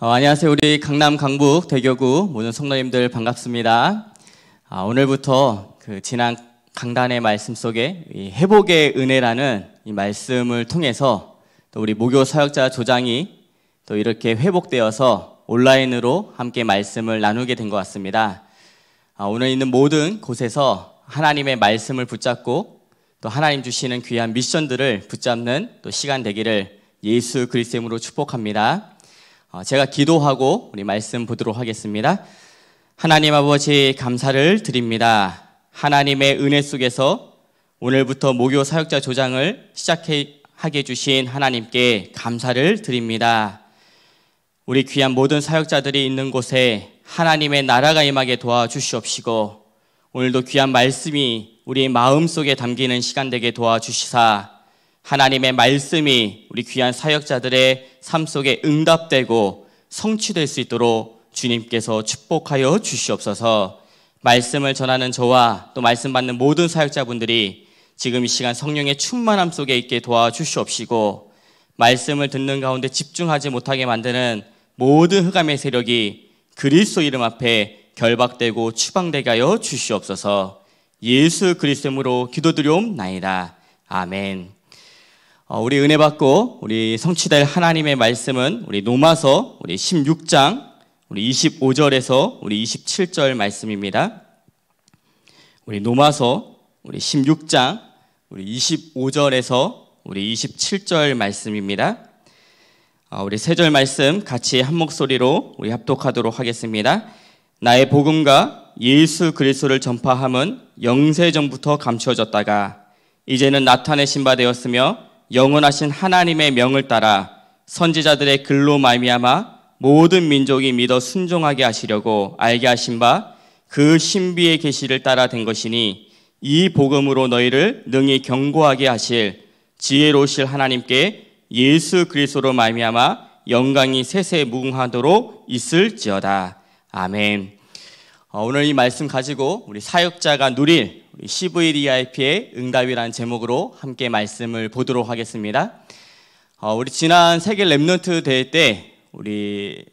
어, 안녕하세요. 우리 강남 강북 대교구 모든 성도님들 반갑습니다. 아, 오늘부터 그 지난 강단의 말씀 속에 회복의 은혜라는 이 말씀을 통해서 또 우리 모교 사역자 조장이 또 이렇게 회복되어서 온라인으로 함께 말씀을 나누게 된 것 같습니다. 아, 오늘 있는 모든 곳에서 하나님의 말씀을 붙잡고 또 하나님 주시는 귀한 미션들을 붙잡는 또 시간 되기를 예수 그리스도로 축복합니다. 어, 제가 기도하고 우리 말씀 보도록 하겠습니다. 하나님 아버지 감사를 드립니다. 하나님의 은혜 속에서 오늘부터 목요 사역자 조장을 시작하게 주신 하나님께 감사를 드립니다. 우리 귀한 모든 사역자들이 있는 곳에 하나님의 나라가 임하게 도와주시옵시고 오늘도 귀한 말씀이 우리 마음속에 담기는 시간 되게 도와주시사 하나님의 말씀이 우리 귀한 사역자들의 삶 속에 응답되고 성취될 수 있도록 주님께서 축복하여 주시옵소서 말씀을 전하는 저와 또 말씀 받는 모든 사역자분들이 지금 이 시간 성령의 충만함 속에 있게 도와주시옵시고 말씀을 듣는 가운데 집중하지 못하게 만드는 모든 흑암의 세력이 그리스도 이름 앞에 결박되고 추방되게 하여 주시옵소서 예수 그리스도로 기도드려옵나이다. 아멘. 어, 우리 은혜 받고 우리 성취될 하나님의 말씀은 우리 노마서 우리 16장 우리 25절에서 우리 27절 말씀입니다. 우리 노마서 우리 16장 우리 25절에서 우리 27절 말씀입니다. 어, 우리 세절 말씀 같이 한 목소리로 우리 합독하도록 하겠습니다. 나의 복음과 예수 그리스도를 전파함은 영세 전부터 감추어졌다가 이제는 나타내신 바 되었으며 영원하신 하나님의 명을 따라 선지자들의 글로 말미암아 모든 민족이 믿어 순종하게 하시려고 알게 하신 바 그 신비의 계시를 따라 된 것이니 이 복음으로 너희를 능히 경고하게 하실 지혜로우실 하나님께 예수 그리스도로 말미암아 영광이 세세 무궁하도록 있을지어다. 아멘. 어, 오늘 이 말씀 가지고 우리 사역자가 누릴 CVDIP의 응답이라는 제목으로 함께 말씀을 보도록 하겠습니다. 어, 우리 지난 세계 랩넌트 대회 때 우리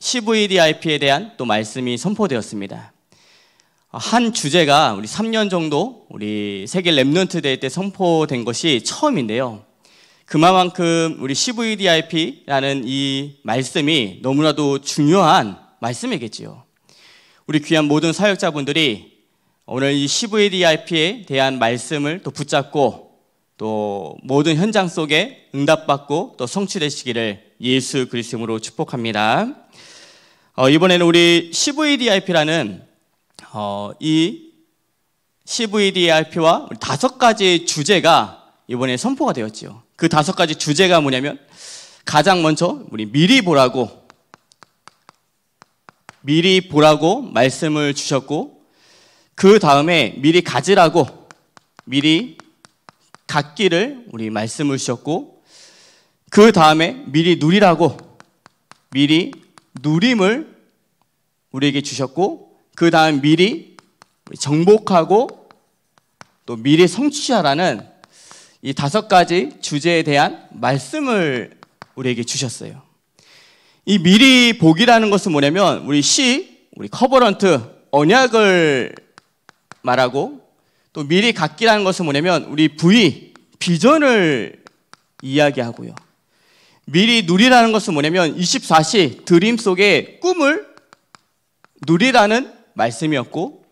CVDIP에 대한 또 말씀이 선포되었습니다. 어, 한 주제가 우리 3년 정도 우리 세계 랩넌트 대회 때 선포된 것이 처음인데요. 그만큼 우리 CVDIP라는 이 말씀이 너무나도 중요한 말씀이겠지요. 우리 귀한 모든 사역자분들이 오늘 이 CVDIP에 대한 말씀을 또 붙잡고 또 모든 현장 속에 응답받고 또 성취되시기를 예수 그리스도로 으 축복합니다. 어, 이번에는 우리 CVDIP라는 어, 이 CVDIP와 다섯 가지 주제가 이번에 선포가 되었지요. 그 다섯 가지 주제가 뭐냐면 가장 먼저 우리 미리 보라고 미리 보라고 말씀을 주셨고 그 다음에 미리 가지라고 미리 갖기를 우리 말씀을 주셨고 그 다음에 미리 누리라고 미리 누림을 우리에게 주셨고 그 다음 미리 정복하고 또 미리 성취하라는 이 다섯 가지 주제에 대한 말씀을 우리에게 주셨어요. 이 미리 복이라는 것은 뭐냐면 우리 시, 우리 커버런트, 언약을 말하고 또 미리 갖기라는 것은 뭐냐면 우리 부위, 비전을 이야기하고요. 미리 누리라는 것은 뭐냐면 24시 드림 속의 꿈을 누리라는 말씀이었고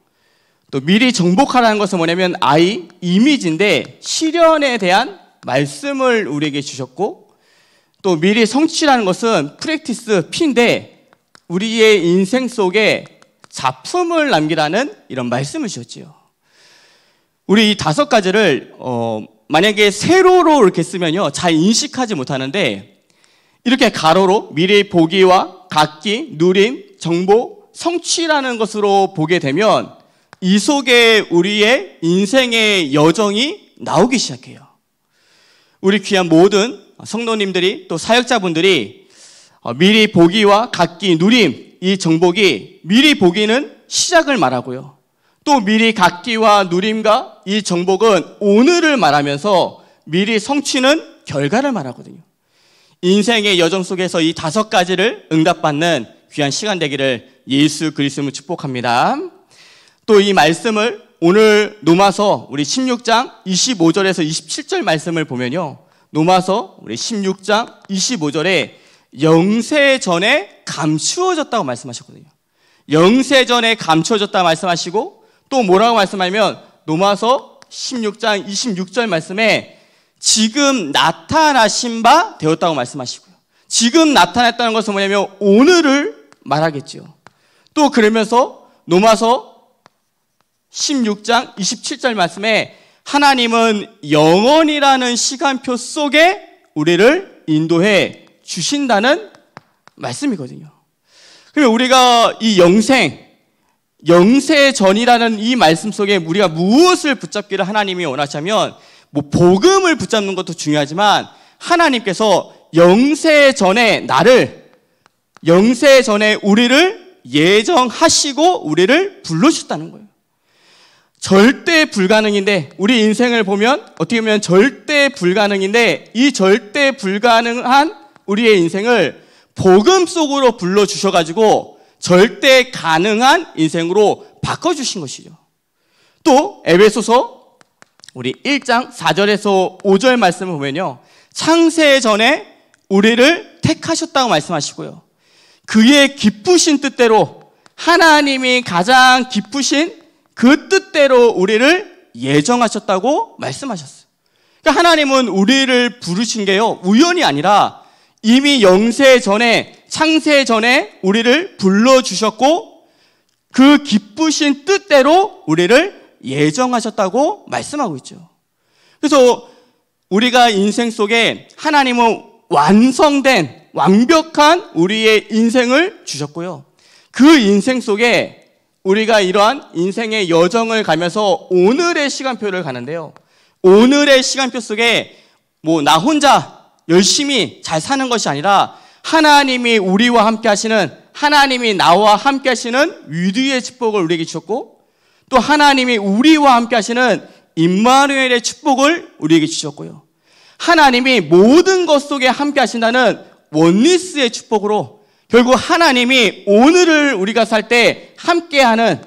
또 미리 정복하라는 것은 뭐냐면 아이 이미지인데 실현에 대한 말씀을 우리에게 주셨고 또 미리 성취라는 것은 프랙티스 피인데 우리의 인생 속에 작품을 남기라는 이런 말씀을 주셨지요 우리 이 다섯 가지를 어, 만약에 세로로 이렇게 쓰면요 잘 인식하지 못하는데 이렇게 가로로 미래의 보기와 각기 누림 정보 성취라는 것으로 보게 되면 이 속에 우리의 인생의 여정이 나오기 시작해요. 우리 귀한 모든 성도님들이 또 사역자분들이 어, 미리 보기와 각기 누림 이 정복이 미리 보기는 시작을 말하고요. 또 미리 갖기와 누림과 이 정복은 오늘을 말하면서 미리 성취는 결과를 말하거든요. 인생의 여정 속에서 이 다섯 가지를 응답받는 귀한 시간 되기를 예수 그리스도를 축복합니다. 또 이 말씀을 오늘 노마서 우리 16장 25절에서 27절 말씀을 보면요. 노마서 우리 16장 25절에 영세 전에 감추어졌다고 말씀하셨거든요. 영세 전에 감추어졌다 말씀하시고 또 뭐라고 말씀하면 로마서 16장 26절 말씀에 지금 나타나신 바 되었다고 말씀하시고요. 지금 나타났다는 것은 뭐냐면 오늘을 말하겠지또 그러면서 로마서 16장 27절 말씀에 하나님은 영원이라는 시간표 속에 우리를 인도해 주신다는 말씀이거든요. 그러면 우리가 이 영생, 영세 전이라는 이 말씀 속에 우리가 무엇을 붙잡기를 하나님이 원하자면 뭐 복음을 붙잡는 것도 중요하지만 하나님께서 영세 전에 나를 영세 전에 우리를 예정하시고 우리를 불러주셨다는 거예요. 절대 불가능인데 우리 인생을 보면 어떻게 보면 절대 불가능인데 이 절대 불가능한 우리의 인생을 복음 속으로 불러주셔가지고 절대 가능한 인생으로 바꿔주신 것이죠. 또 에베소서 우리 1장 4절에서 5절 말씀을 보면요. 창세 전에 우리를 택하셨다고 말씀하시고요. 그의 기쁘신 뜻대로 하나님이 가장 기쁘신 그 뜻대로 우리를 예정하셨다고 말씀하셨어요. 그러니까 하나님은 우리를 부르신 게요. 우연이 아니라 이미 영세 전에 창세 전에 우리를 불러 주셨고 그 기쁘신 뜻대로 우리를 예정하셨다고 말씀하고 있죠. 그래서 우리가 인생 속에 하나님은 완성된 완벽한 우리의 인생을 주셨고요. 그 인생 속에 우리가 이러한 인생의 여정을 가면서 오늘의 시간표를 가는데요. 오늘의 시간표 속에 뭐 나 혼자 열심히 잘 사는 것이 아니라 하나님이 우리와 함께 하시는 하나님이 나와 함께 하시는 위드의 축복을 우리에게 주셨고 또 하나님이 우리와 함께 하시는 임마누엘의 축복을 우리에게 주셨고요. 하나님이 모든 것 속에 함께 하신다는 원리스의 축복으로 결국 하나님이 오늘을 우리가 살 때 함께하는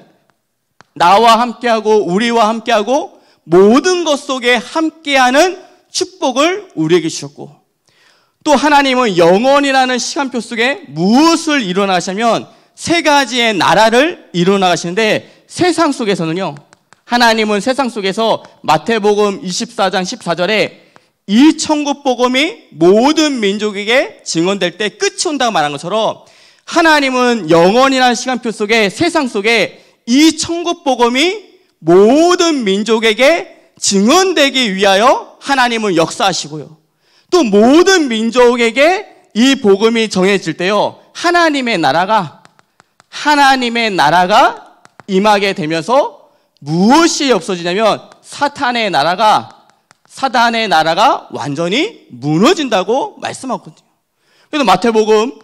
나와 함께하고 우리와 함께하고 모든 것 속에 함께하는 축복을 우리에게 주셨고 또 하나님은 영원이라는 시간표 속에 무엇을 일어나시면 세 가지의 나라를 일어나가시는데 세상 속에서는요. 하나님은 세상 속에서 마태복음 24장 14절에 이 천국 복음이 모든 민족에게 증언될 때 끝이 온다고 말한 것처럼 하나님은 영원이라는 시간표 속에 세상 속에 이 천국 복음이 모든 민족에게 증언되기 위하여 하나님은 역사하시고요. 또 모든 민족에게 이 복음이 정해질 때요. 하나님의 나라가 하나님의 나라가 임하게 되면서 무엇이 없어지냐면 사탄의 나라가 사단의 나라가 완전히 무너진다고 말씀하거든요. 그래서 마태복음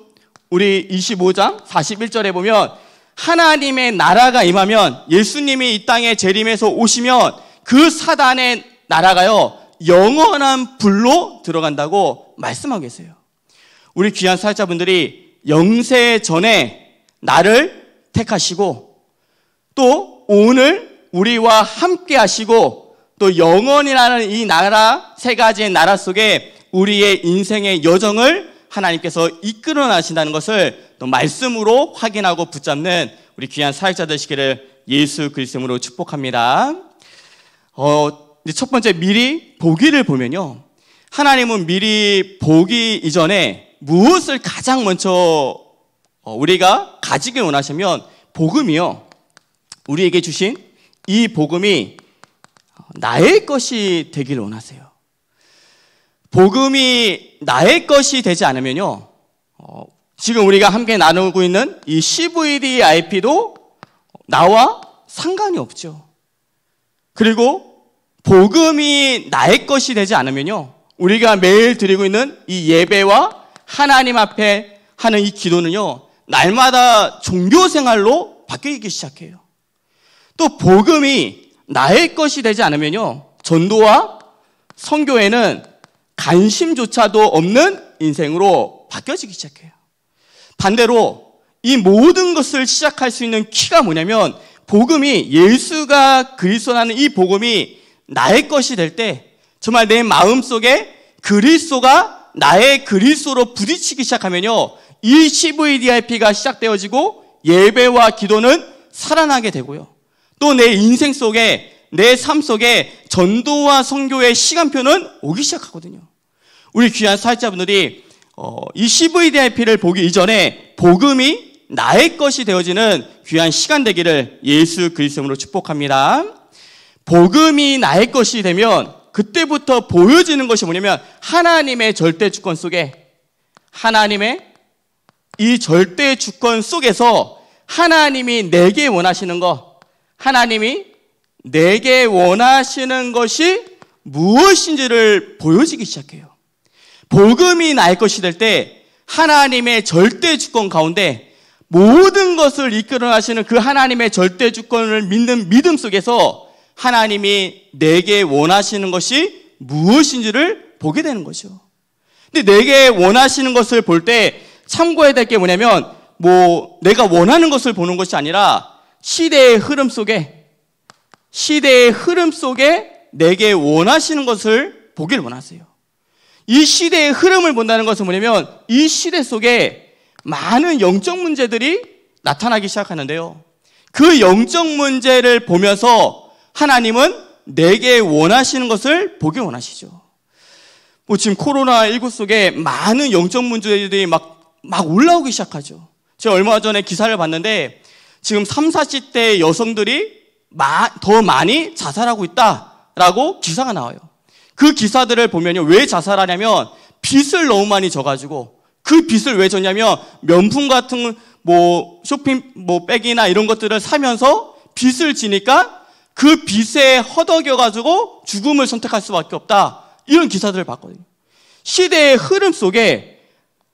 우리 25장 41절에 보면 하나님의 나라가 임하면 예수님이 이 땅에 재림해서 오시면 그 사단의 나라가요 영원한 불로 들어간다고 말씀하고 계세요. 우리 귀한 사역자분들이 영세 전에 나를 택하시고 또 오늘 우리와 함께 하시고 또 영원이라는 이 나라 세 가지의 나라 속에 우리의 인생의 여정을 하나님께서 이끌어 나신다는 것을 또 말씀으로 확인하고 붙잡는 우리 귀한 사역자 되시기를 예수 그리스도로 축복합니다. 어, 첫 번째 미리 보기를 보면요. 하나님은 미리 보기 이전에 무엇을 가장 먼저 어, 우리가 가지길 원하시면 복음이요. 우리에게 주신 이 복음이 나의 것이 되길 원하세요. 복음이 나의 것이 되지 않으면요. 어, 지금 우리가 함께 나누고 있는 이 CVD IP도 나와 상관이 없죠. 그리고 복음이 나의 것이 되지 않으면요. 우리가 매일 드리고 있는 이 예배와 하나님 앞에 하는 이 기도는요. 날마다 종교 생활로 바뀌기 시작해요. 또 복음이 나의 것이 되지 않으면요. 전도와 성교에는 관심조차도 없는 인생으로 바뀌어지기 시작해요. 반대로 이 모든 것을 시작할 수 있는 키가 뭐냐면 복음이 예수가 그리스도라는 이 복음이 나의 것이 될 때 정말 내 마음 속에 그리스도가 나의 그리스도로 부딪히기 시작하면요. 이 CVDIP가 시작되어지고 예배와 기도는 살아나게 되고요. 또 내 인생 속에 내 삶 속에 전도와 선교의 시간표는 오기 시작하거든요. 우리 귀한 사역자분들이 어, 이 CVDIP를 보기 이전에 복음이 나의 것이 되어지는 귀한 시간 되기를 예수 그리스도로 축복합니다. 복음이 나의 것이 되면 그때부터 보여지는 것이 뭐냐면 하나님의 절대 주권 속에 하나님의 이 절대 주권 속에서 하나님이 내게 원하시는 것, 하나님이 내게 원하시는 것이 무엇인지를 보여지기 시작해요. 복음이 나의 것이 될 때 하나님의 절대 주권 가운데 모든 것을 이끌어 나시는그 하나님의 절대 주권을 믿는 믿음 속에서 하나님이 내게 원하시는 것이 무엇인지를 보게 되는 거죠. 근데 내게 원하시는 것을 볼 때 참고해야 될 게 뭐냐면 뭐 내가 원하는 것을 보는 것이 아니라 시대의 흐름 속에 시대의 흐름 속에 내게 원하시는 것을 보길 원하세요. 이 시대의 흐름을 본다는 것은 뭐냐면 이 시대 속에 많은 영적 문제들이 나타나기 시작하는데요. 그 영적 문제를 보면서 하나님은 내게 원하시는 것을 보기 원하시죠. 뭐 지금 코로나19 속에 많은 영적 문제들이 막, 막 올라오기 시작하죠. 제가 얼마 전에 기사를 봤는데 지금 3, 40대 여성들이 마, 더 많이 자살하고 있다라고 기사가 나와요. 그 기사들을 보면요. 왜 자살하냐면 빚을 너무 많이 져가지고 그 빚을 왜 졌냐면 명품 같은 뭐 쇼핑 뭐 백이나 이런 것들을 사면서 빚을 지니까 그 빚에 허덕여가지고 죽음을 선택할 수밖에 없다. 이런 기사들을 봤거든요. 시대의 흐름 속에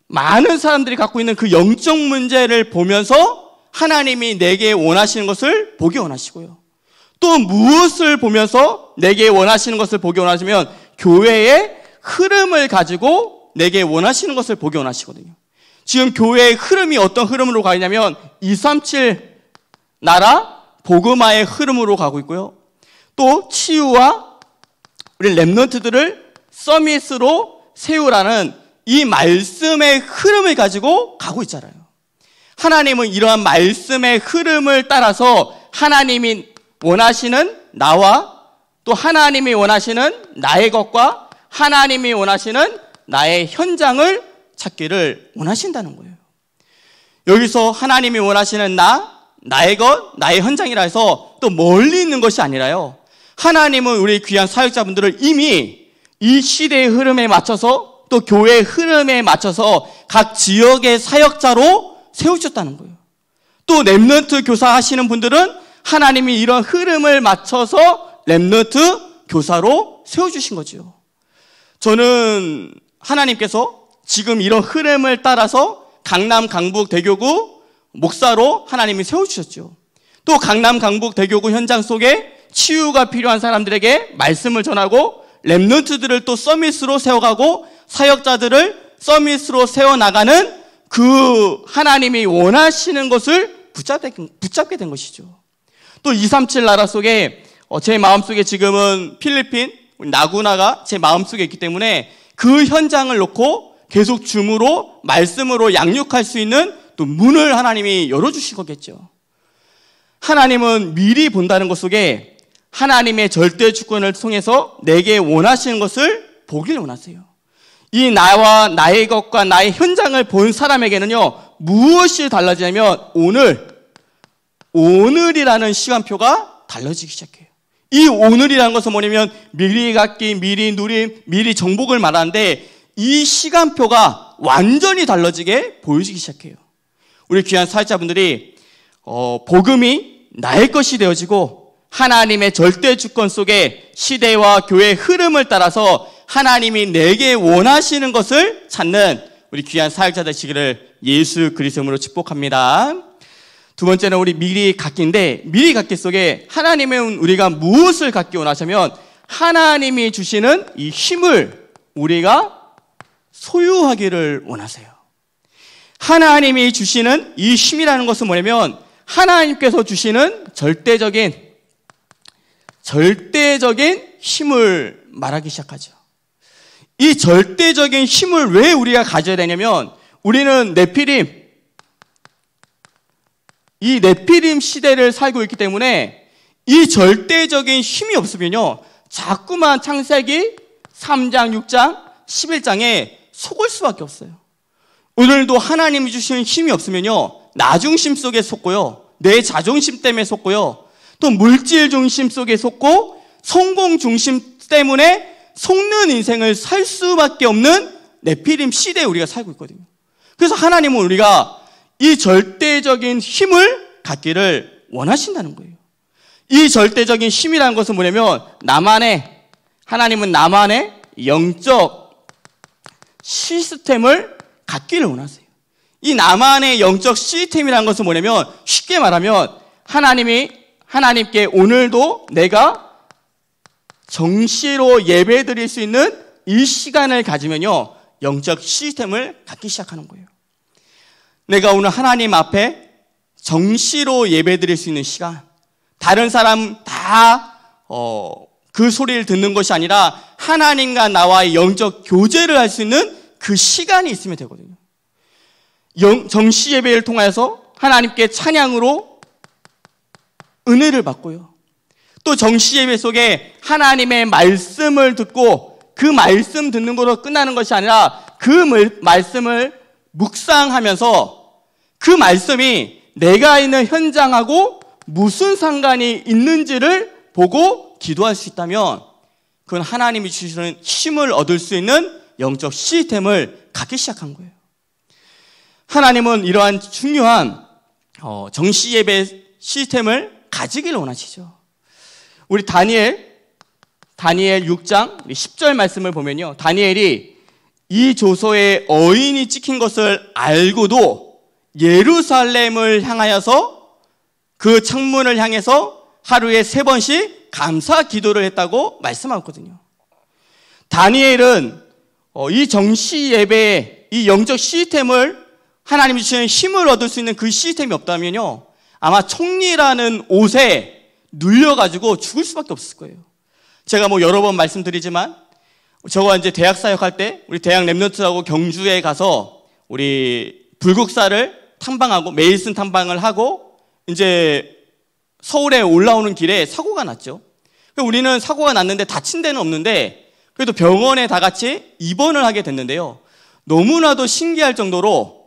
많은 사람들이 갖고 있는 그 영적 문제를 보면서 하나님이 내게 원하시는 것을 보기 원하시고요. 또 무엇을 보면서 내게 원하시는 것을 보기 원하시면 교회의 흐름을 가지고 내게 원하시는 것을 보기 원하시거든요. 지금 교회의 흐름이 어떤 흐름으로 가냐면 237 나라 복음화의 흐름으로 가고 있고요. 또 치유와 우리 랩런트들을 서밋으로 세우라는 이 말씀의 흐름을 가지고 가고 있잖아요. 하나님은 이러한 말씀의 흐름을 따라서 하나님이 원하시는 나와 또 하나님이 원하시는 나의 것과 하나님이 원하시는 나의 현장을 찾기를 원하신다는 거예요. 여기서 하나님이 원하시는 나, 나의 것, 나의 현장이라 해서 또 멀리 있는 것이 아니라요. 하나님은 우리 귀한 사역자분들을 이미 이 시대의 흐름에 맞춰서 또 교회의 흐름에 맞춰서 각 지역의 사역자로 세우셨다는 거예요. 또 랩넌트 교사 하시는 분들은 하나님이 이런 흐름을 맞춰서 랩넌트 교사로 세워주신 거지 저는 하나님께서 지금 이런 흐름을 따라서 강남 강북 대교구 목사로 하나님이 세워주셨죠. 또 강남 강북 대교구 현장 속에 치유가 필요한 사람들에게 말씀을 전하고 랩런트들을 또 서밋으로 세워가고 사역자들을 서밋으로 세워나가는 그 하나님이 원하시는 것을 붙잡게 된 것이죠. 또 237 나라 속에 어, 제 마음속에 지금은 필리핀 나구나가 제 마음속에 있기 때문에 그 현장을 놓고 계속 줌으로 말씀으로 양육할 수 있는 또 문을 하나님이 열어주신 거겠죠. 하나님은 미리 본다는 것 속에 하나님의 절대 주권을 통해서 내게 원하시는 것을 보길 원하세요. 이 나와 나의 것과 나의 현장을 본 사람에게는요, 무엇이 달라지냐면 오늘, 오늘이라는 시간표가 달라지기 시작해요. 이 오늘이라는 것은 뭐냐면 미리 갖기, 미리 누림, 미리 정복을 말하는데 이 시간표가 완전히 달라지게 보여지기 시작해요. 우리 귀한 사회자분들이 어, 복음이 나의 것이 되어지고 하나님의 절대 주권 속에 시대와 교회의 흐름을 따라서 하나님이 내게 원하시는 것을 찾는 우리 귀한 사역자 되시기를 예수 그리스도로 으 축복합니다. 두 번째는 우리 미리 갖기인데 미리 갖기 속에 하나님은 우리가 무엇을 갖기 원하시면 하나님이 주시는 이 힘을 우리가 소유하기를 원하세요. 하나님이 주시는 이 힘이라는 것은 뭐냐면 하나님께서 주시는 절대적인 절대적인 힘을 말하기 시작하죠. 이 절대적인 힘을 왜 우리가 가져야 되냐면 우리는 네피림 이 네피림 시대를 살고 있기 때문에 이 절대적인 힘이 없으면요. 자꾸만 창세기 3장, 6장, 11장에 속을 수밖에 없어요. 오늘도 하나님이 주시는 힘이 없으면요. 나중심 속에 속고요. 내 자존심 때문에 속고요. 또 물질 중심 속에 속고 성공 중심 때문에 속는 인생을 살 수밖에 없는 네피림 시대에 우리가 살고 있거든요. 그래서 하나님은 우리가 이 절대적인 힘을 갖기를 원하신다는 거예요. 이 절대적인 힘이라는 것은 뭐냐면 나만의 하나님은 나만의 영적 시스템을 갖기를 원하세요. 이 나만의 영적 시스템이라는 것은 뭐냐면 쉽게 말하면 하나님이 하나님께 오늘도 내가 정시로 예배 드릴 수 있는 이 시간을 가지면요. 영적 시스템을 갖기 시작하는 거예요. 내가 오늘 하나님 앞에 정시로 예배 드릴 수 있는 시간. 다른 사람 다, 어, 그 소리를 듣는 것이 아니라 하나님과 나와의 영적 교제를 할 수 있는 그 시간이 있으면 되거든요. 영, 정시 예배를 통해서 하나님께 찬양으로 은혜를 받고요. 또 정시 예배 속에 하나님의 말씀을 듣고 그 말씀 듣는 거로 끝나는 것이 아니라 그 말씀을 묵상하면서 그 말씀이 내가 있는 현장하고 무슨 상관이 있는지를 보고 기도할 수 있다면 그건 하나님이 주시는 힘을 얻을 수 있는 영적 시스템을 갖기 시작한 거예요. 하나님은 이러한 중요한 어, 정시 예배 시스템을 가지길 원하시죠. 우리 다니엘 다니엘 6장 10절 말씀을 보면요. 다니엘이 이 조서에 어인이 찍힌 것을 알고도 예루살렘을 향하여서 그 창문을 향해서 하루에 세 번씩 감사 기도를 했다고 말씀하거든요. 다니엘은 어, 이 정시 예배, 이 영적 시스템을 하나님이 주시는 힘을 얻을 수 있는 그 시스템이 없다면요. 아마 총리라는 옷에 눌려가지고 죽을 수밖에 없을 거예요. 제가 뭐 여러 번 말씀드리지만, 저거 이제 대학 사역할 때 우리 대학 랩런트하고 경주에 가서 우리 불국사를 탐방하고 메일슨 탐방을 하고 이제 서울에 올라오는 길에 사고가 났죠. 그러니까 우리는 사고가 났는데 다친 데는 없는데 그래도 병원에 다 같이 입원을 하게 됐는데요. 너무나도 신기할 정도로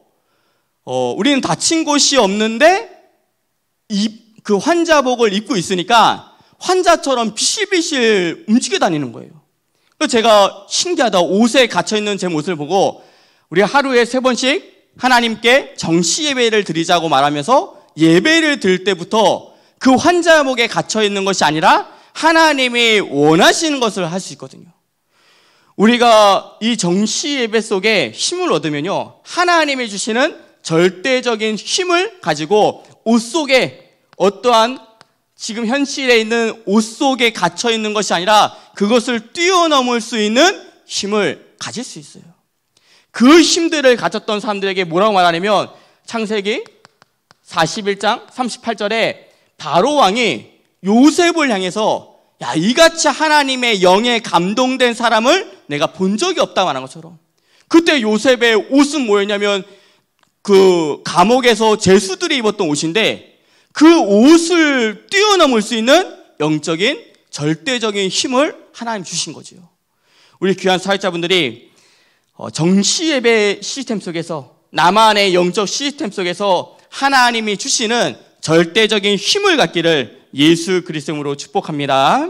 어, 우리는 다친 곳이 없는데 입, 그 환자복을 입고 있으니까 환자처럼 비실비실 움직여 다니는 거예요. 그래서 제가 신기하다 옷에 갇혀 있는 제 모습을 보고 우리 하루에 세 번씩 하나님께 정시 예배를 드리자고 말하면서 예배를 들 때부터 그 환자목에 갇혀 있는 것이 아니라 하나님이 원하시는 것을 할 수 있거든요. 우리가 이 정시 예배 속에 힘을 얻으면요. 하나님이 주시는 절대적인 힘을 가지고 옷 속에 어떠한 지금 현실에 있는 옷 속에 갇혀 있는 것이 아니라 그것을 뛰어넘을 수 있는 힘을 가질 수 있어요. 그 힘들을 가졌던 사람들에게 뭐라고 말하냐면 창세기 41장 38절에 바로 왕이 요셉을 향해서 야, 이같이 하나님의 영에 감동된 사람을 내가 본 적이 없다 말한 것처럼. 그때 요셉의 옷은 뭐였냐면 그 감옥에서 제수들이 입었던 옷인데 그 옷을 뛰어넘을 수 있는 영적인 절대적인 힘을 하나님 주신 거지요. 우리 귀한 사회자분들이 어, 정시 예배 시스템 속에서 나만의 영적 시스템 속에서 하나님이 주시는 절대적인 힘을 갖기를 예수 그리스도로 축복합니다.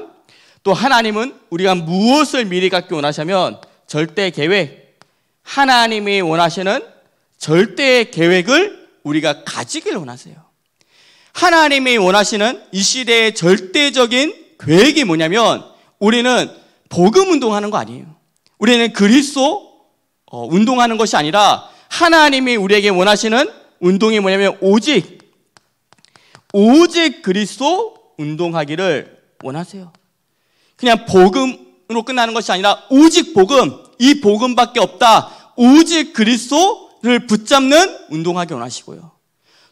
또 하나님은 우리가 무엇을 미리 갖기 원하시면 절대 계획, 하나님이 원하시는 절대의 계획을 우리가 가지길 원하세요. 하나님이 원하시는 이 시대의 절대적인 계획이 뭐냐면 우리는 복음 운동하는 거 아니에요. 우리는 그리스도 어, 운동하는 것이 아니라 하나님이 우리에게 원하시는 운동이 뭐냐면 오직 오직 그리스도 운동하기를 원하세요. 그냥 복음으로 끝나는 것이 아니라 오직 복음, 이 복음밖에 없다. 오직 그리스도를 붙잡는 운동하기 원하시고요.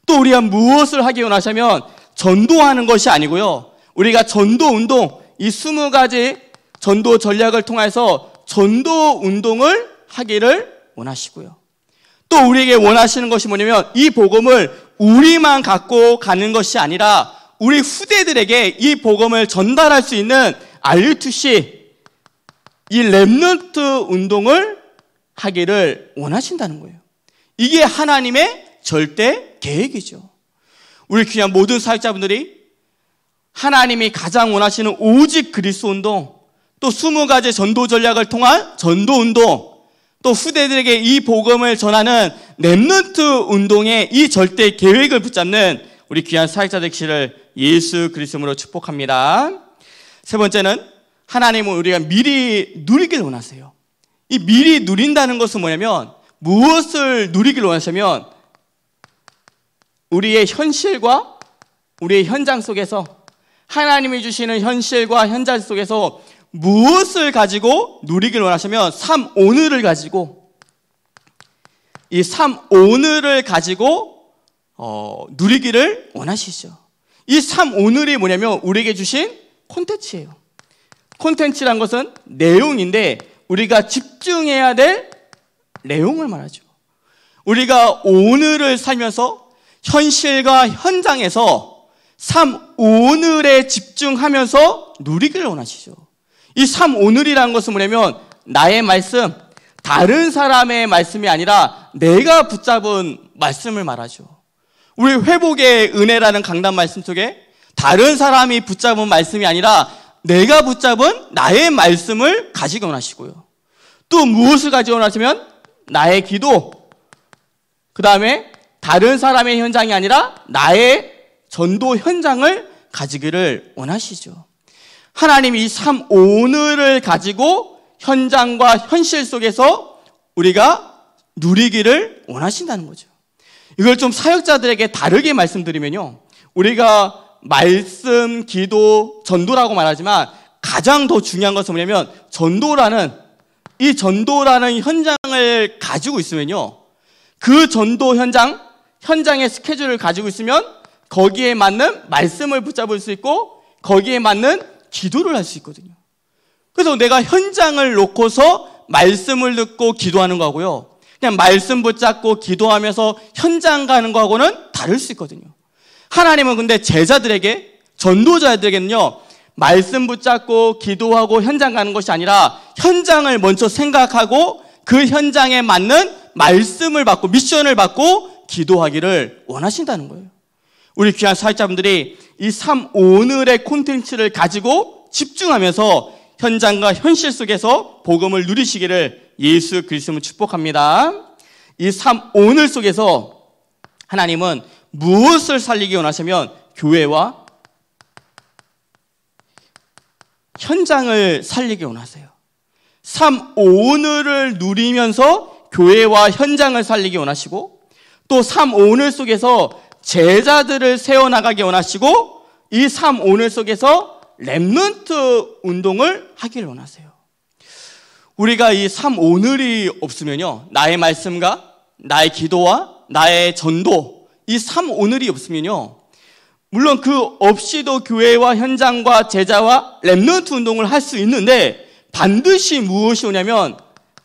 또 우리가 무엇을 하기 원하시면 전도하는 것이 아니고요. 우리가 전도 운동, 이 스무 가지 전도 전략을 통해서 전도 운동을 하기를 원하시고요. 또 우리에게 원하시는 것이 뭐냐면 이 복음을 우리만 갖고 가는 것이 아니라 우리 후대들에게 이 복음을 전달할 수 있는 알류투시 이 랩런트 운동을 하기를 원하신다는 거예요. 이게 하나님의 절대 계획이죠. 우리 그냥 모든 사역자분들이 하나님이 가장 원하시는 오직 그리스 운동, 또 20가지 전도 전략을 통한 전도 운동, 또 후대들에게 이 복음을 전하는 랩런트 운동의 이 절대 계획을 붙잡는 우리 귀한 사역자 되시를 예수 그리스도로 으 축복합니다. 세 번째는 하나님은 우리가 미리 누리길 원하세요. 이 미리 누린다는 것은 뭐냐면 무엇을 누리길 원하시면 우리의 현실과 우리의 현장 속에서 하나님이 주시는 현실과 현장 속에서 무엇을 가지고 누리길 원하시면 3, 오늘을 가지고 이 3, 오늘을 가지고 어, 누리기를 원하시죠. 이 3, 오늘이 뭐냐면 우리에게 주신 콘텐츠예요. 콘텐츠란 것은 내용인데 우리가 집중해야 될 내용을 말하죠. 우리가 오늘을 살면서 현실과 현장에서 3, 오늘에 집중하면서 누리기를 원하시죠. 이참 오늘이라는 것은 뭐냐면 나의 말씀, 다른 사람의 말씀이 아니라 내가 붙잡은 말씀을 말하죠. 우리 회복의 은혜라는 강단 말씀 속에 다른 사람이 붙잡은 말씀이 아니라 내가 붙잡은 나의 말씀을 가지고 원하시고요. 또 무엇을 가지고 원하시면 나의 기도, 그 다음에 다른 사람의 현장이 아니라 나의 전도 현장을 가지기를 원하시죠. 하나님 이삶 오늘을 가지고 현장과 현실 속에서 우리가 누리기를 원하신다는 거죠. 이걸 좀 사역자들에게 다르게 말씀드리면요. 우리가 말씀, 기도, 전도라고 말하지만 가장 더 중요한 것은 뭐냐면 전도라는 이 전도라는 현장을 가지고 있으면요. 그 전도 현장, 현장의 스케줄을 가지고 있으면 거기에 맞는 말씀을 붙잡을 수 있고 거기에 맞는 기도를 할 수 있거든요. 그래서 내가 현장을 놓고서 말씀을 듣고 기도하는 거고요. 그냥 말씀 붙잡고 기도하면서 현장 가는 거하고는 다를 수 있거든요. 하나님은 근데 제자들에게 전도자들에게는요. 말씀 붙잡고 기도하고 현장 가는 것이 아니라 현장을 먼저 생각하고 그 현장에 맞는 말씀을 받고 미션을 받고 기도하기를 원하신다는 거예요. 우리 귀한 사회자분들이이 3, 오늘의 콘텐츠를 가지고 집중하면서 현장과 현실 속에서 복음을 누리시기를 예수 그리스도를 축복합니다. 이 3, 오늘 속에서 하나님은 무엇을 살리기 원하시면 교회와 현장을 살리기 원하세요. 3, 오늘을 누리면서 교회와 현장을 살리기 원하시고 또 3, 오늘 속에서 제자들을 세워나가게 원하시고 이 삶 오늘 속에서 랩런트 운동을 하기를 원하세요. 우리가 이 삶 오늘이 없으면요. 나의 말씀과 나의 기도와 나의 전도 이 삶 오늘이 없으면요. 물론 그 없이도 교회와 현장과 제자와 랩런트 운동을 할 수 있는데 반드시 무엇이 오냐면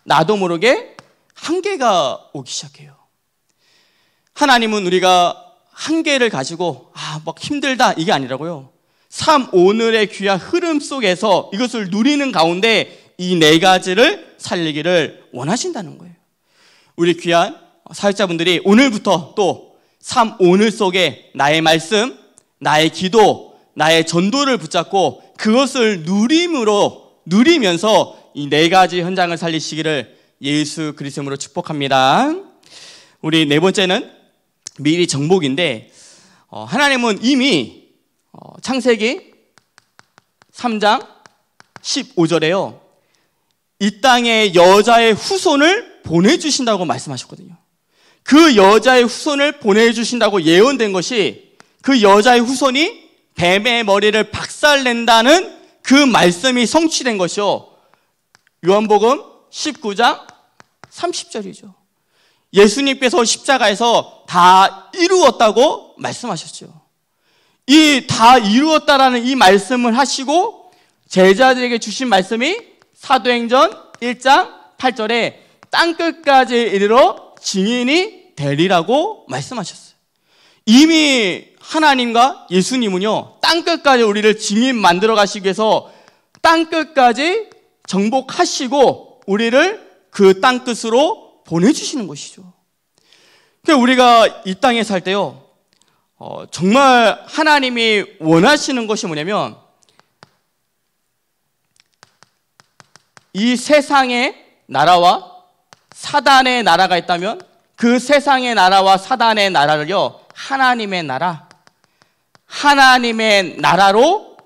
나도 모르게 한계가 오기 시작해요. 하나님은 우리가 한계를 가지고 아, 막 힘들다 이게 아니라고요. 삶 오늘의 귀한 흐름 속에서 이것을 누리는 가운데 이 네 가지를 살리기를 원하신다는 거예요. 우리 귀한 사회자분들이 오늘부터 또 삶 오늘 속에 나의 말씀, 나의 기도, 나의 전도를 붙잡고 그것을 누림으로 누리면서 이 네 가지 현장을 살리시기를 예수 그리스도로 축복합니다. 우리 네 번째는 미리 정복인데 어, 하나님은 이미 어, 창세기 3장 15절에요. 이 땅에 여자의 후손을 보내주신다고 말씀하셨거든요. 그 여자의 후손을 보내주신다고 예언된 것이 그 여자의 후손이 뱀의 머리를 박살낸다는 그 말씀이 성취된 것이요. 요한복음 19장 30절이죠. 예수님께서 십자가에서 다 이루었다고 말씀하셨죠. 이 다 이루었다라는 이 말씀을 하시고 제자들에게 주신 말씀이 사도행전 1장 8절에 땅끝까지 이르러 증인이 되리라고 말씀하셨어요. 이미 하나님과 예수님은요, 땅끝까지 우리를 증인 만들어 가시기 위해서 땅끝까지 정복하시고 우리를 그 땅끝으로 보내주시는 것이죠. 그러니까 우리가 이 땅에 살 때요, 어, 정말 하나님이 원하시는 것이 뭐냐면, 이 세상의 나라와 사단의 나라가 있다면 그 세상의 나라와 사단의 나라를요, 하나님의 나라, 하나님의 나라로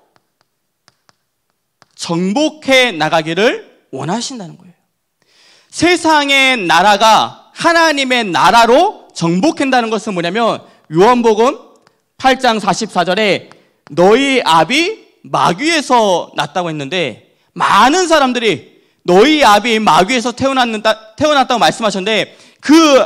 정복해 나가기를 원하신다는 거예요. 세상의 나라가 하나님의 나라로 정복한다는 것은 뭐냐면 요한복음 8장 44절에 너희 아비 마귀에서 났다고 했는데 많은 사람들이 너희 아비 마귀에서 태어났다, 태어났다고 말씀하셨는데 그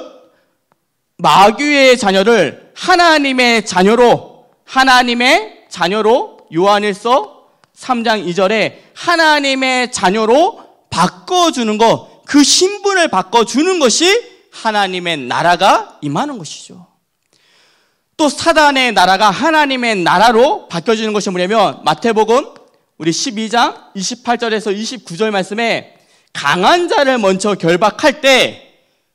마귀의 자녀를 하나님의 자녀로 하나님의 자녀로 요한일서 3장 2절에 하나님의 자녀로 바꿔주는 것그 신분을 바꿔주는 것이 하나님의 나라가 임하는 것이죠. 또 사단의 나라가 하나님의 나라로 바뀌어지는 것이 뭐냐면 마태복음 우리 12장 28절에서 29절 말씀에 강한 자를 먼저 결박할 때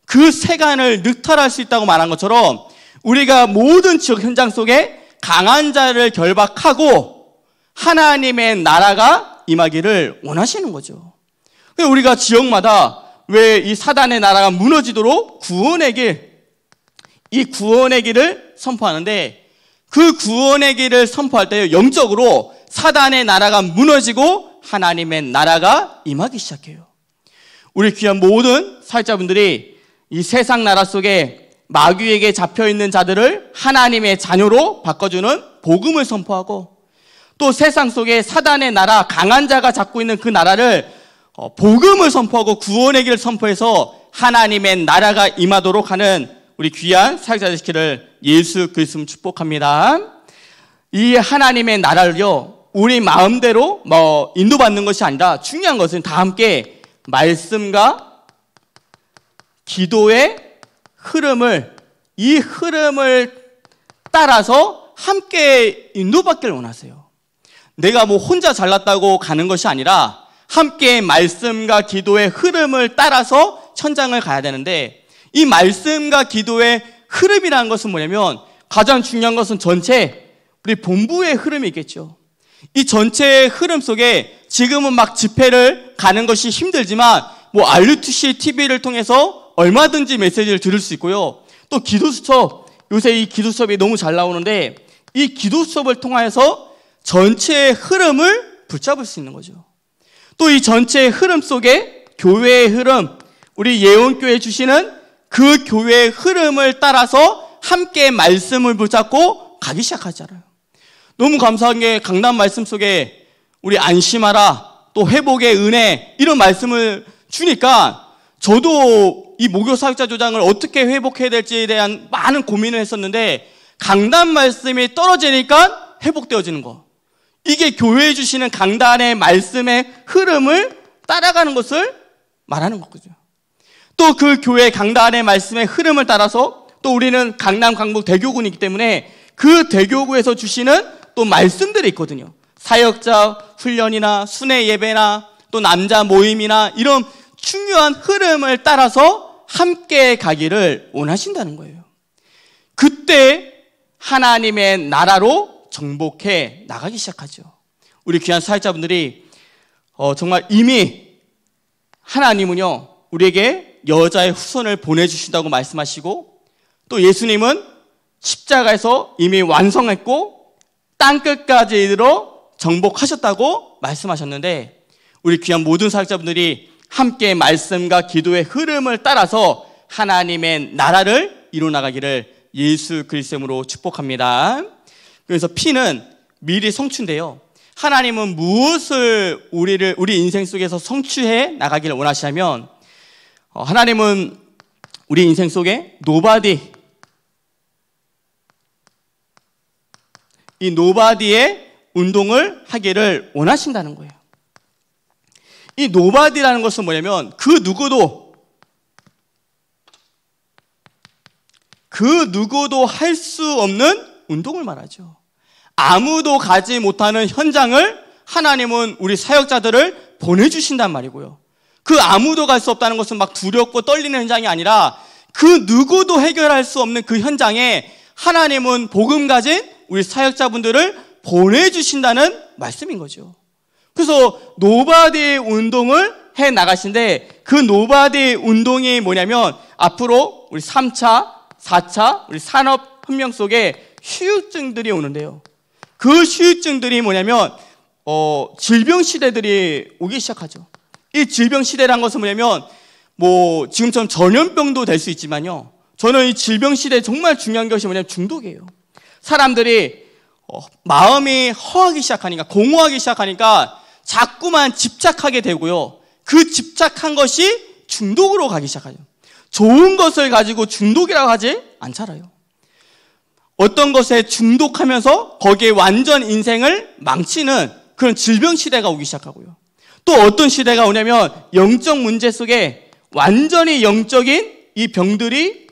그 세간을 늑탈할 수 있다고 말한 것처럼 우리가 모든 지역 현장 속에 강한 자를 결박하고 하나님의 나라가 임하기를 원하시는 거죠. 우리가 지역마다 왜이 사단의 나라가 무너지도록 구원의 길, 이 구원의 길을 선포하는데 그 구원의 길을 선포할 때 영적으로 사단의 나라가 무너지고 하나님의 나라가 임하기 시작해요. 우리 귀한 모든 사역자분들이 이 세상 나라 속에 마귀에게 잡혀 있는 자들을 하나님의 자녀로 바꿔주는 복음을 선포하고 또 세상 속에 사단의 나라 강한 자가 잡고 있는 그 나라를 어, 복음을 선포하고 구원의 길을 선포해서 하나님의 나라가 임하도록 하는 우리 귀한 사역자 되시기를 예수 그리스도 축복합니다. 이 하나님의 나라를요 우리 마음대로 뭐 인도받는 것이 아니라 중요한 것은 다 함께 말씀과 기도의 흐름을 이 흐름을 따라서 함께 인도받기를 원하세요. 내가 뭐 혼자 잘났다고 가는 것이 아니라 함께 말씀과 기도의 흐름을 따라서 천장을 가야 되는데 이 말씀과 기도의 흐름이라는 것은 뭐냐면 가장 중요한 것은 전체 우리 본부의 흐름이 겠죠이 전체의 흐름 속에 지금은 막 집회를 가는 것이 힘들지만 뭐알 u t 시 TV를 통해서 얼마든지 메시지를 들을 수 있고요. 또 기도 수첩 요새 이 기도 수첩이 너무 잘 나오는데 이 기도 수첩을 통하여서 전체의 흐름을 붙잡을 수 있는 거죠. 또이 전체의 흐름 속에 교회의 흐름, 우리 예원교회 주시는 그 교회의 흐름을 따라서 함께 말씀을 붙잡고 가기 시작하잖아요. 너무 감사한 게 강단 말씀 속에 우리 안심하라, 또 회복의 은혜, 이런 말씀을 주니까 저도 이 목요 사역자 조장을 어떻게 회복해야 될지에 대한 많은 고민을 했었는데 강단 말씀이 떨어지니까 회복되어지는 거. 이게 교회에 주시는 강단의 말씀의 흐름을 따라가는 것을 말하는 거죠. 또 그 교회 강단의 말씀의 흐름을 따라서 또 우리는 강남 강북 대교군이기 때문에 그 대교구에서 주시는 또 말씀들이 있거든요. 사역자 훈련이나 순회 예배나 또 남자 모임이나 이런 중요한 흐름을 따라서 함께 가기를 원하신다는 거예요. 그때 하나님의 나라로 정복해 나가기 시작하죠. 우리 귀한 사역자분들이 어, 정말 이미 하나님은요 우리에게 여자의 후손을 보내주신다고 말씀하시고 또 예수님은 십자가에서 이미 완성했고 땅 끝까지 이르러 정복하셨다고 말씀하셨는데 우리 귀한 모든 사역자분들이 함께 말씀과 기도의 흐름을 따라서 하나님의 나라를 이루어 나가기를 예수 그리스도로 축복합니다. 그래서 피는 미리 성취인데요. 하나님은 무엇을 우리를 우리 인생 속에서 성취해 나가기를 원하시냐면 어, 하나님은 우리 인생 속에 노바디 이 노바디의 운동을 하기를 원하신다는 거예요. 이 노바디라는 것은 뭐냐면 그 누구도 그 누구도 할 수 없는 운동을 말하죠. 아무도 가지 못하는 현장을 하나님은 우리 사역자들을 보내주신단 말이고요. 그 아무도 갈 수 없다는 것은 막 두렵고 떨리는 현장이 아니라 그 누구도 해결할 수 없는 그 현장에 하나님은 복음 가진 우리 사역자분들을 보내주신다는 말씀인 거죠. 그래서 노바디 운동을 해 나가신데 그 노바디 운동이 뭐냐면 앞으로 우리 3차, 4차 우리 산업 혁명 속에 휴증들이 오는데요. 그 휴증들이 뭐냐면 어, 질병 시대들이 오기 시작하죠. 이 질병 시대란 것은 뭐냐면 뭐 지금처럼 전염병도 될 수 있지만요. 저는 이 질병 시대에 정말 중요한 것이 뭐냐면 중독이에요. 사람들이 어, 마음이 허하기 시작하니까 공허하기 시작하니까 자꾸만 집착하게 되고요. 그 집착한 것이 중독으로 가기 시작하죠. 좋은 것을 가지고 중독이라고 하지 않잖아요. 어떤 것에 중독하면서 거기에 완전 인생을 망치는 그런 질병 시대가 오기 시작하고요. 또 어떤 시대가 오냐면 영적 문제 속에 완전히 영적인 이 병들이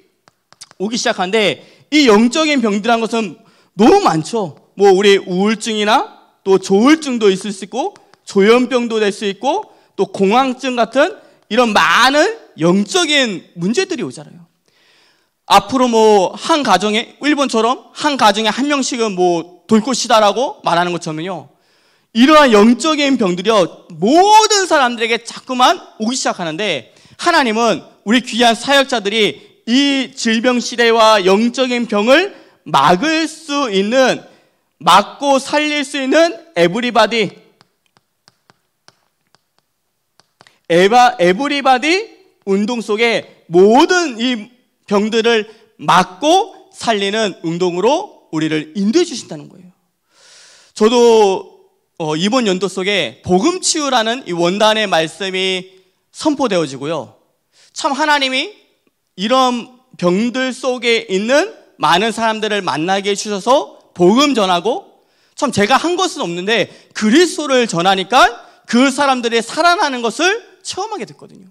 오기 시작한데 이 영적인 병들한 것은 너무 많죠. 뭐 우리 우울증이나 또 조울증도 있을 수 있고 조현병도 될 수 있고 또 공황증 같은 이런 많은 영적인 문제들이 오잖아요. 앞으로 뭐 한 가정에 일본처럼 한 가정에 한 명씩은 뭐 돌꽃이다라고 말하는 것처럼요. 이러한 영적인 병들이요 모든 사람들에게 자꾸만 오기 시작하는데 하나님은 우리 귀한 사역자들이 이 질병 시대와 영적인 병을 막을 수 있는 막고 살릴 수 있는 에브리바디 에바 에브리바디 운동 속에 모든 이 병들을 막고 살리는 운동으로 우리를 인도해 주신다는 거예요. 저도 어, 이번 연도 속에 복음 치유라는 이 원단의 말씀이 선포되어지고요. 참 하나님이 이런 병들 속에 있는 많은 사람들을 만나게 해주셔서 복음 전하고 참 제가 한 것은 없는데 그리스도를 전하니까 그 사람들이 살아나는 것을 체험하게 됐거든요.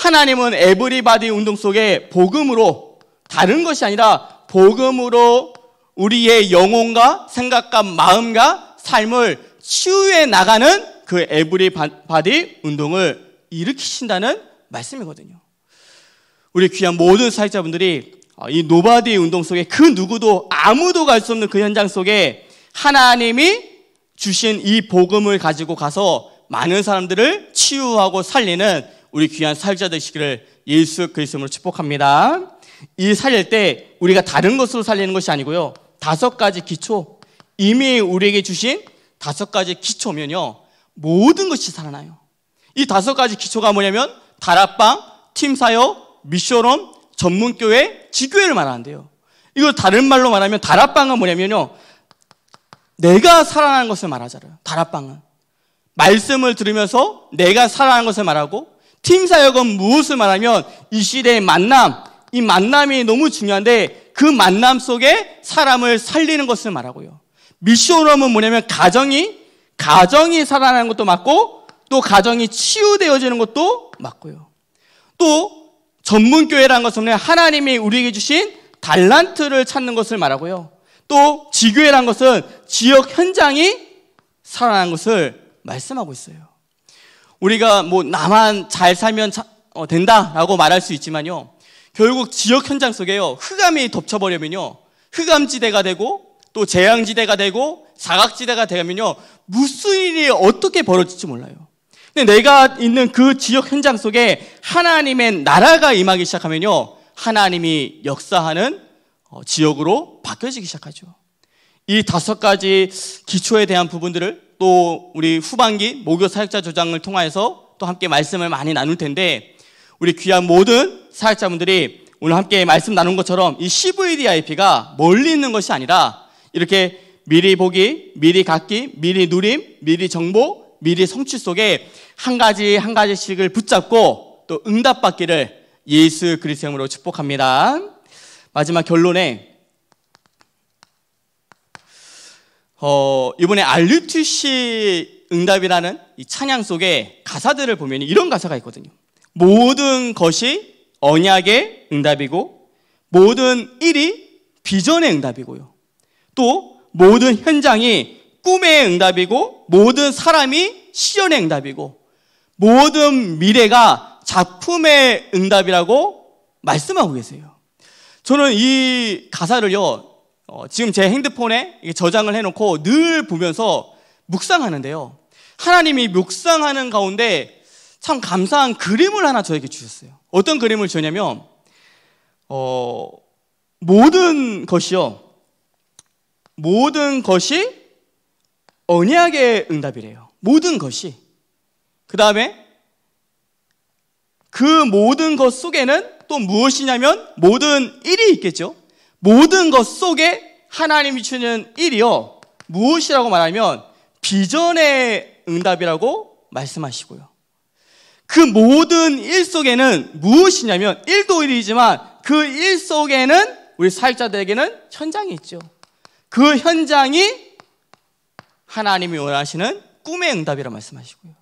하나님은 에브리바디 운동 속에 복음으로 다른 것이 아니라 복음으로 우리의 영혼과 생각과 마음과 삶을 치유해 나가는 그 에브리바디 운동을 일으키신다는 말씀이거든요. 우리 귀한 모든 사역자분들이 어, 이 노바디 운동 속에 그 누구도 아무도 갈 수 없는 그 현장 속에 하나님이 주신 이 복음을 가지고 가서 많은 사람들을 치유하고 살리는 우리 귀한 살자 되시기를 예수 그리스도로 축복합니다. 이 살릴 때 우리가 다른 것으로 살리는 것이 아니고요. 다섯 가지 기초 이미 우리에게 주신 다섯 가지 기초면요. 모든 것이 살아나요. 이 다섯 가지 기초가 뭐냐면 다락방, 팀사역, 미션홈, 전문교회, 지교회를 말하는데요. 이걸 다른 말로 말하면 다락방은 뭐냐면요. 내가 살아난 것을 말하잖아요. 다락방은. 말씀을 들으면서 내가 살아난 것을 말하고 팀 사역은 무엇을 말하면 이 시대의 만남, 이 만남이 너무 중요한데 그 만남 속에 사람을 살리는 것을 말하고요. 미션홈은 뭐냐면 가정이 가정이 살아나는 것도 맞고 또 가정이 치유되어지는 것도 맞고요. 또 전문교회라는 것은 하나님이 우리에게 주신 달란트를 찾는 것을 말하고요. 또지교회라는 것은 지역 현장이 살아나는 것을 말씀하고 있어요. 우리가 뭐 나만 잘 살면 어, 된다라고 말할 수 있지만요. 결국 지역 현장 속에요. 흑암이 덮쳐버리면요. 흑암지대가 되고 또 재앙지대가 되고 사각지대가 되면요. 무슨 일이 어떻게 벌어질지 몰라요. 근데 내가 있는 그 지역 현장 속에 하나님의 나라가 임하기 시작하면요. 하나님이 역사하는 어, 지역으로 바뀌어지기 시작하죠. 이 다섯 가지 기초에 대한 부분들을 또 우리 후반기 목요 사역자 조장을 통해서또 함께 말씀을 많이 나눌 텐데 우리 귀한 모든 사역자분들이 오늘 함께 말씀 나눈 것처럼 이 CVDIP가 멀리 있는 것이 아니라 이렇게 미리 보기, 미리 갖기, 미리 누림, 미리 정보, 미리 성취 속에 한 가지 한 가지씩을 붙잡고 또 응답받기를 예수 그리스도로 으 축복합니다. 마지막 결론에 어, 이번에 알류티시 응답이라는 이 찬양 속에 가사들을 보면 이런 가사가 있거든요. 모든 것이 언약의 응답이고 모든 일이 비전의 응답이고요. 또 모든 현장이 꿈의 응답이고 모든 사람이 시연의 응답이고 모든 미래가 작품의 응답이라고 말씀하고 계세요. 저는 이 가사를요, 어, 지금 제 핸드폰에 저장을 해놓고 늘 보면서 묵상하는데요. 하나님이 묵상하는 가운데 참 감사한 그림을 하나 저에게 주셨어요. 어떤 그림을 주냐면 어, 모든 것이요. 모든 것이 언약의 응답이래요. 모든 것이. 그 다음에 그 모든 것 속에는 또 무엇이냐면 모든 일이 있겠죠. 모든 것 속에 하나님이 주는 일이요. 무엇이라고 말하면 비전의 응답이라고 말씀하시고요. 그 모든 일 속에는 무엇이냐면 일도 일이지만 그 일 속에는 우리 사역자들에게는 현장이 있죠. 그 현장이 하나님이 원하시는 꿈의 응답이라 말씀하시고요.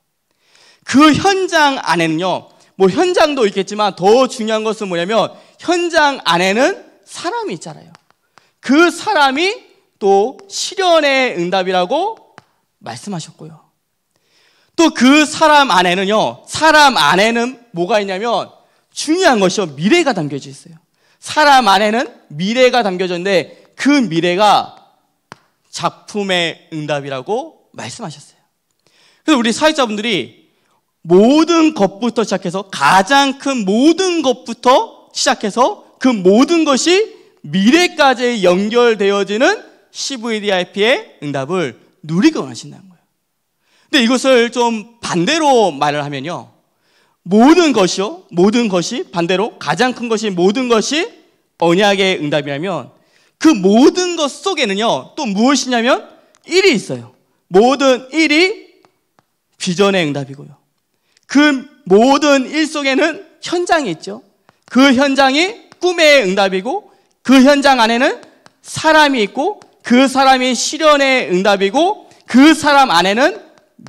그 현장 안에는요. 뭐 현장도 있겠지만 더 중요한 것은 뭐냐면 현장 안에는 사람이 있잖아요. 그 사람이 또 시련의 응답이라고 말씀하셨고요. 또 그 사람 안에는요, 사람 안에는 뭐가 있냐면 중요한 것이요, 미래가 담겨져 있어요. 사람 안에는 미래가 담겨져 있는데 그 미래가 작품의 응답이라고 말씀하셨어요. 그래서 우리 사회자분들이 모든 것부터 시작해서 가장 큰 모든 것부터 시작해서 그 모든 것이 미래까지 연결되어지는 CVDIP의 응답을 누리기 원하신다는 거예요. 근데 이것을 좀 반대로 말을 하면요. 모든 것이요. 모든 것이 반대로 가장 큰 것이 모든 것이 언약의 응답이라면 그 모든 것 속에는요. 또 무엇이냐면 1이 있어요. 모든 1이 비전의 응답이고요. 그 모든 일 속에는 현장이 있죠. 그 현장이 꿈의 응답이고 그 현장 안에는 사람이 있고 그 사람이 실현의 응답이고 그 사람 안에는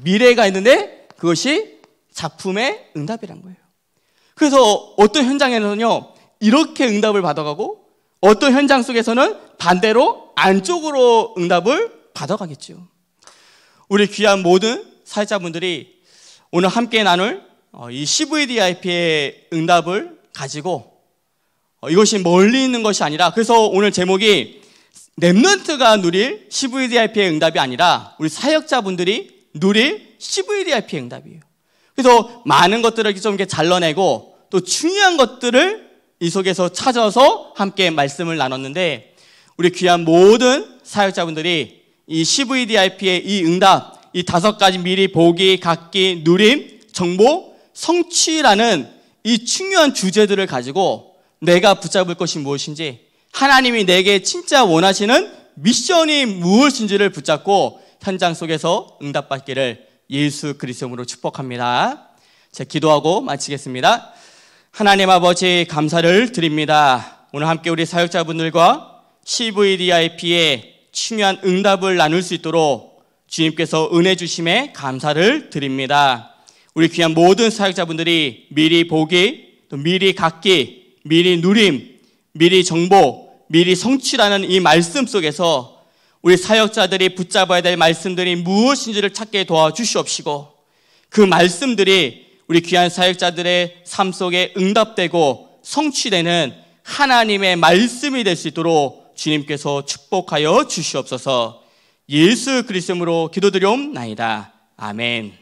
미래가 있는데 그것이 작품의 응답이란 거예요. 그래서 어떤 현장에는요 이렇게 응답을 받아가고 어떤 현장 속에서는 반대로 안쪽으로 응답을 받아가겠죠. 우리 귀한 모든 사회자분들이 오늘 함께 나눌 어, 이 CVDIP의 응답을 가지고 어, 이것이 멀리 있는 것이 아니라 그래서 오늘 제목이 랩런트가 누릴 CVDIP의 응답이 아니라 우리 사역자분들이 누릴 CVDIP의 응답이에요. 그래서 많은 것들을 좀 이렇게 잘라내고 또 중요한 것들을 이 속에서 찾아서 함께 말씀을 나눴는데 우리 귀한 모든 사역자분들이 이 CVDIP의 이 응답, 이 다섯 가지 미리 보기, 갖기, 누림, 정보, 성취라는 이 중요한 주제들을 가지고 내가 붙잡을 것이 무엇인지 하나님이 내게 진짜 원하시는 미션이 무엇인지를 붙잡고 현장 속에서 응답받기를 예수 그리스도로 축복합니다. 제 기도하고 마치겠습니다. 하나님 아버지 감사를 드립니다. 오늘 함께 우리 사역자분들과 CVDIP의 중요한 응답을 나눌 수 있도록 주님께서 은혜 주심에 감사를 드립니다. 우리 귀한 모든 사역자분들이 미리 보기, 또 미리 갖기, 미리 누림, 미리 정보, 미리 성취라는 이 말씀 속에서 우리 사역자들이 붙잡아야 될 말씀들이 무엇인지를 찾게 도와주시옵시고 그 말씀들이 우리 귀한 사역자들의 삶 속에 응답되고 성취되는 하나님의 말씀이 될 수 있도록 주님께서 축복하여 주시옵소서 예수 그리스도로 기도드려옵나이다. 아멘.